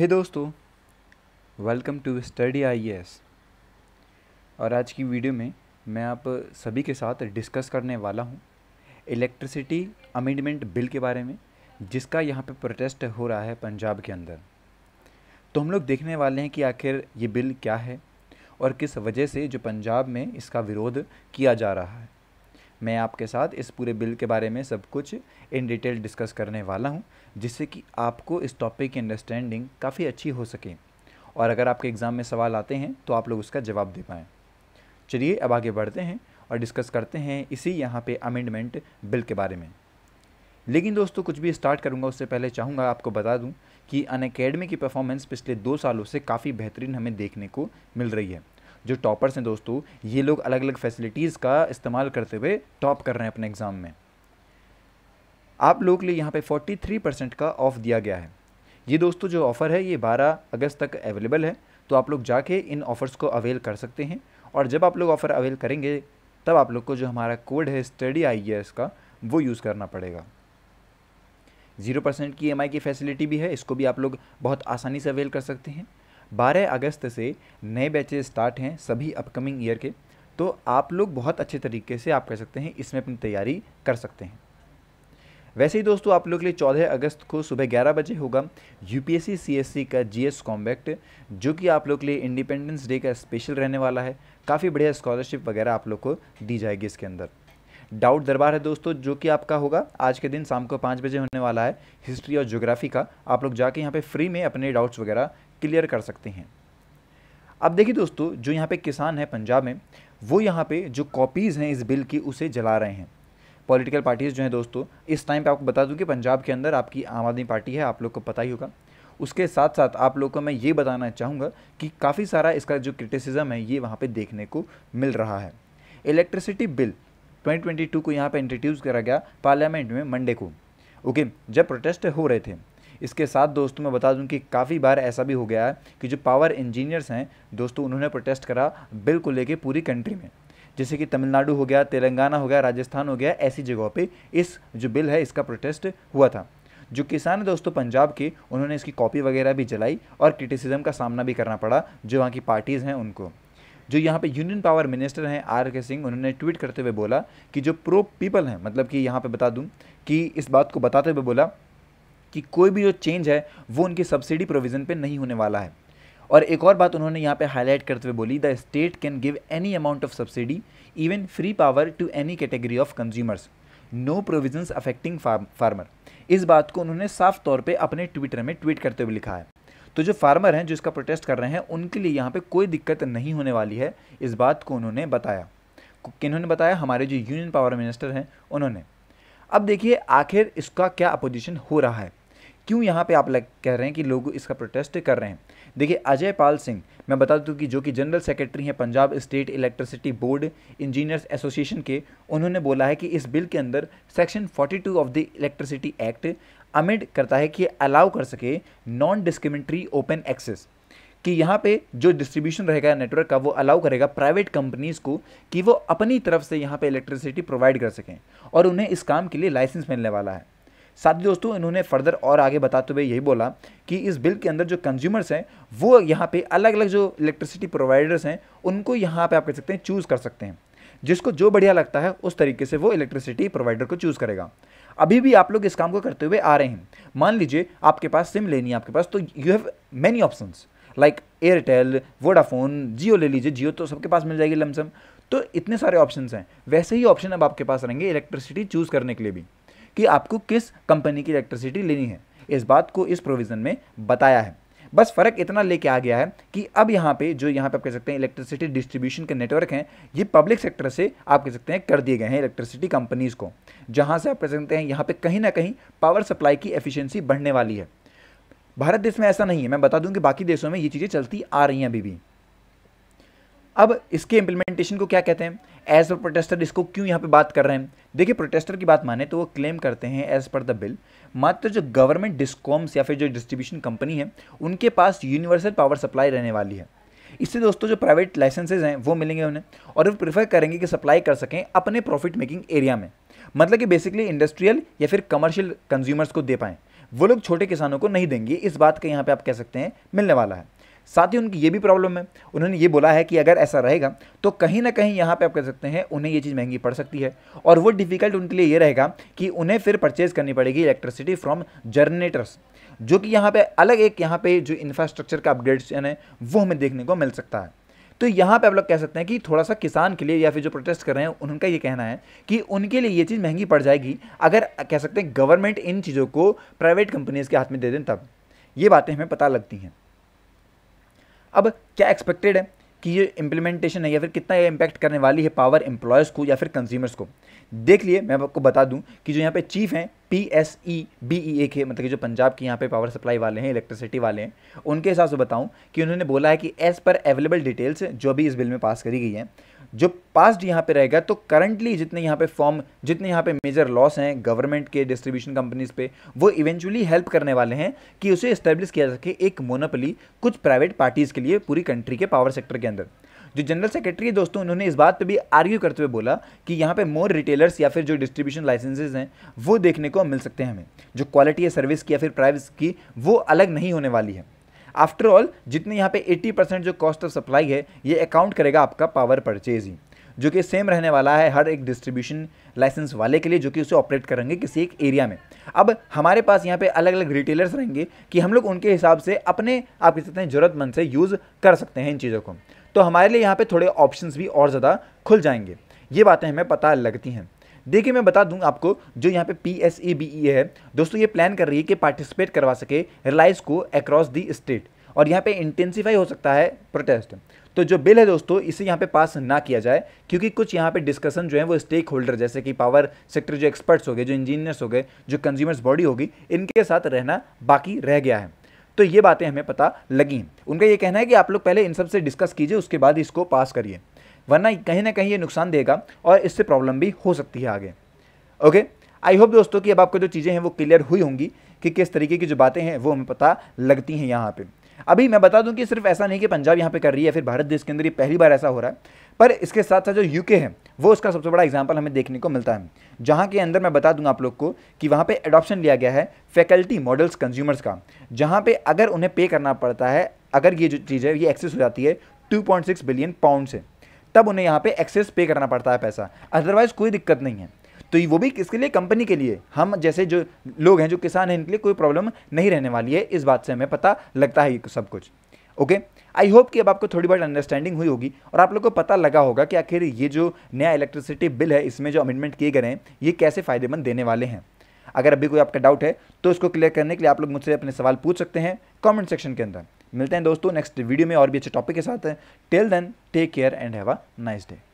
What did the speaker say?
हे hey दोस्तों welcome to study I और आज की वीडियो में मैं आप सभी के साथ डिस्कस करने वाला हूँ इलेक्ट्रिसिटी अमेंडमेंट बिल के बारे में जिसका यहाँ पे प्रोटेस्ट हो रहा है पंजाब के अंदर तो हम लोग देखने वाले हैं कि आखिर ये बिल क्या है और किस वजह से जो पंजाब में इसका विरोध किया जा रहा है मैं आपके साथ इस पूरे बिल के बारे में सब कुछ इन डिटेल डिस्कस करने वाला हूँ जिससे कि आपको इस टॉपिक की अंडरस्टैंडिंग काफ़ी अच्छी हो सके और अगर आपके एग्ज़ाम में सवाल आते हैं तो आप लोग उसका जवाब दे पाएँ चलिए अब आगे बढ़ते हैं और डिस्कस करते हैं इसी यहाँ पे अमेंडमेंट बिल के बारे में लेकिन दोस्तों कुछ भी स्टार्ट करूँगा उससे पहले चाहूँगा आपको बता दूँ कि अन की परफॉर्मेंस पिछले दो सालों से काफ़ी बेहतरीन हमें देखने को मिल रही है जो टॉपर्स हैं दोस्तों ये लोग अलग अलग फैसिलिटीज़ का इस्तेमाल करते हुए टॉप कर रहे हैं अपने एग्ज़ाम में आप लोग के लिए यहाँ पे 43 परसेंट का ऑफ़ दिया गया है ये दोस्तों जो ऑफ़र है ये 12 अगस्त तक अवेलेबल है तो आप लोग जाके इन ऑफ़र्स को अवेल कर सकते हैं और जब आप लोग ऑफ़र अवेल करेंगे तब आप लोग को जो हमारा कोड है स्टडी आई का वो यूज़ करना पड़ेगा ज़ीरो परसेंट की ई की फ़ैसिलिटी भी है इसको भी आप लोग बहुत आसानी से अवेल कर सकते हैं 12 अगस्त से नए बैचेज स्टार्ट हैं सभी अपकमिंग ईयर के तो आप लोग बहुत अच्छे तरीके से आप कह सकते हैं इसमें अपनी तैयारी कर सकते हैं वैसे ही दोस्तों आप लोग के लिए 14 अगस्त को सुबह 11 बजे होगा यूपीएससी सीएससी का जीएस कॉम्बैक्ट जो कि आप लोग के लिए इंडिपेंडेंस डे का स्पेशल रहने वाला है काफ़ी बढ़िया स्कॉलरशिप वगैरह आप लोग को दी जाएगी इसके अंदर डाउट दरबार है दोस्तों जो कि आपका होगा आज के दिन शाम को पाँच बजे होने वाला है हिस्ट्री और ज्योग्राफी का आप लोग जाके यहाँ पे फ्री में अपने डाउट्स वगैरह क्लियर कर सकते हैं अब देखिए दोस्तों जो यहाँ पे किसान हैं पंजाब में वो यहाँ पे जो कॉपीज़ हैं इस बिल की उसे जला रहे हैं पॉलिटिकल पार्टीज़ जो हैं दोस्तों इस टाइम पे आपको बता दूं कि पंजाब के अंदर आपकी आम आदमी पार्टी है आप लोग को पता ही होगा उसके साथ साथ आप लोग को मैं ये बताना चाहूँगा कि काफ़ी सारा इसका जो क्रिटिसिज्म है ये वहाँ पर देखने को मिल रहा है इलेक्ट्रिसिटी बिल 2022 को यहाँ पर इंट्रोड्यूस करा गया पार्लियामेंट में मंडे को ओके जब प्रोटेस्ट हो रहे थे इसके साथ दोस्तों मैं बता दूं कि काफ़ी बार ऐसा भी हो गया है कि जो पावर इंजीनियर्स हैं दोस्तों उन्होंने प्रोटेस्ट करा बिल को लेकर पूरी कंट्री में जैसे कि तमिलनाडु हो गया तेलंगाना हो गया राजस्थान हो गया ऐसी जगहों पर इस जो बिल है इसका प्रोटेस्ट हुआ था जो किसान दोस्तों पंजाब के उन्होंने इसकी कॉपी वगैरह भी जलाई और क्रिटिसिज्म का सामना भी करना पड़ा जो वहाँ की पार्टीज़ हैं उनको जो यहाँ पे यूनियन पावर मिनिस्टर हैं आर के सिंह उन्होंने ट्वीट करते हुए बोला कि जो प्रो पीपल हैं मतलब कि यहाँ पे बता दूँ कि इस बात को बताते हुए बोला कि कोई भी जो चेंज है वो उनकी सब्सिडी प्रोविज़न पे नहीं होने वाला है और एक और बात उन्होंने यहाँ पे हाईलाइट करते हुए बोली the state can give any amount of subsidy even free power to any category of consumers no provision affecting farmer इस बात को उन्होंने साफ तौर पर अपने ट्विटर में ट्वीट करते हुए लिखा है तो जो फार्मर हैं जो इसका प्रोटेस्ट कर रहे हैं उनके लिए यहाँ पे कोई दिक्कत नहीं होने वाली है इस बात को उन्होंने बताया किन्होंने बताया हमारे जो यूनियन पावर मिनिस्टर हैं उन्होंने अब देखिए आखिर इसका क्या अपोजिशन हो रहा है क्यों यहाँ पे आप लग कह रहे हैं कि लोग इसका प्रोटेस्ट कर रहे हैं देखिए अजय पाल सिंह मैं बता दूँ कि जो कि जनरल सेक्रेटरी हैं Punjab state electricity board engineers association के उन्होंने बोला है कि इस बिल के अंदर section 42 of the electricity act amend करता है कि अलाउ कर सके नॉन डिस्क्रिमिनेटरी ओपन एक्सेस कि यहाँ पे जो डिस्ट्रीब्यूशन रहेगा नेटवर्क का वो अलाउ करेगा प्राइवेट कंपनीज को कि वो अपनी तरफ से यहाँ पे इलेक्ट्रिसिटी प्रोवाइड कर सकें और उन्हें इस काम के लिए लाइसेंस मिलने वाला है साथ ही दोस्तों इन्होंने फर्दर और आगे बताते हुए यही बोला कि इस बिल के अंदर जो कंज्यूमर्स हैं वो यहाँ पे अलग अलग जो इलेक्ट्रिसिटी प्रोवाइडर्स हैं उनको यहाँ पे आप कह सकते हैं चूज़ कर सकते हैं जिसको जो बढ़िया लगता है उस तरीके से वो इलेक्ट्रिसिटी प्रोवाइडर को चूज़ करेगा अभी भी आप लोग इस काम को करते हुए आ रहे हैं मान लीजिए आपके पास सिम लेनी है आपके पास तो you have many option like Airtel Vodafone Jio ले लीजिए जियो तो सबके पास मिल जाएगी लमसम तो इतने सारे ऑप्शन हैं वैसे ही ऑप्शन अब आपके पास रहेंगे इलेक्ट्रिसिटी चूज़ करने के लिए भी कि आपको किस कंपनी की इलेक्ट्रिसिटी लेनी है इस बात को इस प्रोविज़न में बताया है बस फ़र्क इतना लेके आ गया है कि अब यहाँ पे जो यहाँ पे आप कह सकते हैं इलेक्ट्रिसिटी डिस्ट्रीब्यूशन के नेटवर्क हैं ये पब्लिक सेक्टर से आप कह सकते हैं कर दिए गए हैं इलेक्ट्रिसिटी कंपनीज़ को जहाँ से आप कह सकते हैं यहाँ पे कहीं ना कहीं पावर सप्लाई की एफिशिएंसी बढ़ने वाली है भारत देश में ऐसा नहीं है मैं बता दूँ कि बाकी देशों में ये चीज़ें चलती आ रही हैं अभी भी अब इसके इम्प्लीमेंटेशन को क्या कहते हैं एज पर प्रोटेस्टर इसको क्यों यहाँ पे बात कर रहे हैं देखिए प्रोटेस्टर की बात माने तो वो क्लेम करते हैं एज पर द बिल मात्र जो गवर्नमेंट डिस्कॉम्स या फिर जो डिस्ट्रीब्यूशन कंपनी है उनके पास यूनिवर्सल पावर सप्लाई रहने वाली है इससे दोस्तों जो प्राइवेट लाइसेंसेज हैं वो मिलेंगे उन्हें और वो प्रीफर करेंगे कि सप्लाई कर सकें अपने प्रॉफिट मेकिंग एरिया में मतलब कि बेसिकली इंडस्ट्रियल या फिर कमर्शियल कंज्यूमर्स को दे पाएँ वो लोग छोटे किसानों को नहीं देंगे इस बात का यहाँ पे आप कह सकते हैं मिलने वाला है साथ ही उनकी ये भी प्रॉब्लम है उन्होंने ये बोला है कि अगर ऐसा रहेगा तो कहीं ना कहीं यहाँ पे आप कह सकते हैं उन्हें ये चीज़ महंगी पड़ सकती है और वो डिफ़िकल्ट उनके लिए ये रहेगा कि उन्हें फिर परचेज़ करनी पड़ेगी इलेक्ट्रिसिटी फ्रॉम जनरेटर्स जो कि यहाँ पे अलग एक यहाँ पे जो इंफ्रास्ट्रक्चर का अपग्रेडेशन है वो हमें देखने को मिल सकता है तो यहाँ पे आप लोग कह सकते हैं कि थोड़ा सा किसान के लिए या फिर जो प्रोटेस्ट कर रहे हैं उनका ये कहना है कि उनके लिए ये चीज़ महंगी पड़ जाएगी अगर कह सकते हैं गवर्नमेंट इन चीज़ों को प्राइवेट कंपनीज़ के हाथ में दे दें तब ये बातें हमें पता लगती हैं अब क्या एक्सपेक्टेड है कि ये इम्प्लीमेंटेशन है या फिर कितना ये इम्पैक्ट करने वाली है पावर एम्प्लॉयज़ को या फिर कंज्यूमर्स को देख लिए मैं आपको बता दूं कि जो यहाँ पे चीफ हैं P S E B E A के मतलब कि जो पंजाब के यहाँ पे पावर सप्लाई वाले हैं इलेक्ट्रिसिटी वाले हैं उनके हिसाब से बताऊं कि उन्होंने बोला है कि एज़ पर अवेलेबल डिटेल्स जो भी इस बिल में पास करी गई हैं जो पास्ट यहाँ पे रहेगा तो करंटली जितने यहाँ पे फॉर्म जितने यहाँ पे मेजर लॉस हैं गवर्नमेंट के डिस्ट्रीब्यूशन कंपनीज पे वो इवेंचुअली हेल्प करने वाले हैं कि उसे इस्टेब्लिश किया जा सके एक मोनोपली कुछ प्राइवेट पार्टीज़ के लिए पूरी कंट्री के पावर सेक्टर के अंदर जो जनरल सेक्रेटरी है दोस्तों उन्होंने इस बात पे भी आर्ग्यू करते हुए बोला कि यहाँ पे मोर रिटेलर्स या फिर जो डिस्ट्रीब्यूशन लाइसेंसेज हैं वो देखने को मिल सकते हैं हमें जो क्वालिटी है सर्विस की या फिर प्राइस की वो अलग नहीं होने वाली है आफ्टर ऑल जितने यहाँ पे 80 परसेंट जो कॉस्ट ऑफ सप्लाई है ये अकाउंट करेगा आपका पावर परचेज ही जो कि सेम रहने वाला है हर एक डिस्ट्रीब्यूशन लाइसेंस वाले के लिए जो कि उसे ऑपरेट करेंगे किसी एक एरिया में अब हमारे पास यहाँ पे अलग अलग रिटेलर्स रहेंगे कि हम लोग उनके हिसाब से अपने आप कह सकते हैं ज़रूरतमंद से यूज़ कर सकते हैं इन चीज़ों को तो हमारे लिए यहाँ पर थोड़े ऑप्शन भी और ज़्यादा खुल जाएंगे ये बातें हमें पता लगती हैं देखिए मैं बता दूं आपको जो यहाँ पे P S A B E है दोस्तों ये प्लान कर रही है कि पार्टिसिपेट करवा सके रिलायंस को अक्रॉस दी स्टेट और यहाँ पे इंटेंसीफाई हो सकता है प्रोटेस्ट तो जो बिल है दोस्तों इसे यहाँ पे पास ना किया जाए क्योंकि कुछ यहाँ पे डिस्कशन जो है वो स्टेक होल्डर जैसे कि पावर सेक्टर जो एक्सपर्ट्स हो गए जो इंजीनियर्स हो गए जो कंज्यूमर्स बॉडी होगी इनके साथ रहना बाकी रह गया है तो ये बातें हमें पता लगी उनका ये कहना है कि आप लोग पहले इन सब से डिस्कस कीजिए उसके बाद इसको पास करिए वरना कहीं ना कहीं ये नुकसान देगा और इससे प्रॉब्लम भी हो सकती है आगे ओके आई होप दोस्तों कि अब आपको जो चीज़ें हैं वो क्लियर हुई होंगी कि किस तरीके की जो बातें हैं वो हमें पता लगती हैं यहाँ पर अभी मैं बता दूं कि सिर्फ ऐसा नहीं कि पंजाब यहाँ पे कर रही है फिर भारत देश के अंदर ये पहली बार ऐसा हो रहा है पर इसके साथ साथ जो यूके है वो उसका सबसे बड़ा एग्जाम्पल हमें देखने को मिलता है जहाँ के अंदर मैं बता दूंगा आप लोग को कि वहाँ पे एडॉप्शन लिया गया है फैकल्टी मॉडल्स कंज्यूमर्स का जहाँ पर अगर उन्हें पे करना पड़ता है अगर ये जो चीज़ है ये एक्सेस हो जाती है टू बिलियन पाउंड से तब उन्हें यहाँ पे एक्सेस पे करना पड़ता है पैसा अदरवाइज़ कोई दिक्कत नहीं है तो वो भी किसके लिए कंपनी के लिए हम जैसे जो लोग हैं जो किसान हैं इनके लिए कोई प्रॉब्लम नहीं रहने वाली है इस बात से हमें पता लगता है सब कुछ ओके आई होप कि अब आपको थोड़ी बहुत अंडरस्टैंडिंग हुई होगी और आप लोग को पता लगा होगा कि आखिर ये जो नया इलेक्ट्रिसिटी बिल है इसमें जो अमेंडमेंट किए गए हैं ये कैसे फ़ायदेमंद देने वाले हैं अगर अभी कोई आपका डाउट है तो इसको क्लियर करने के लिए आप लोग मुझसे अपने सवाल पूछ सकते हैं कमेंट सेक्शन के अंदर मिलते हैं दोस्तों नेक्स्ट वीडियो में और भी अच्छे टॉपिक के साथ till then take care and have a nice day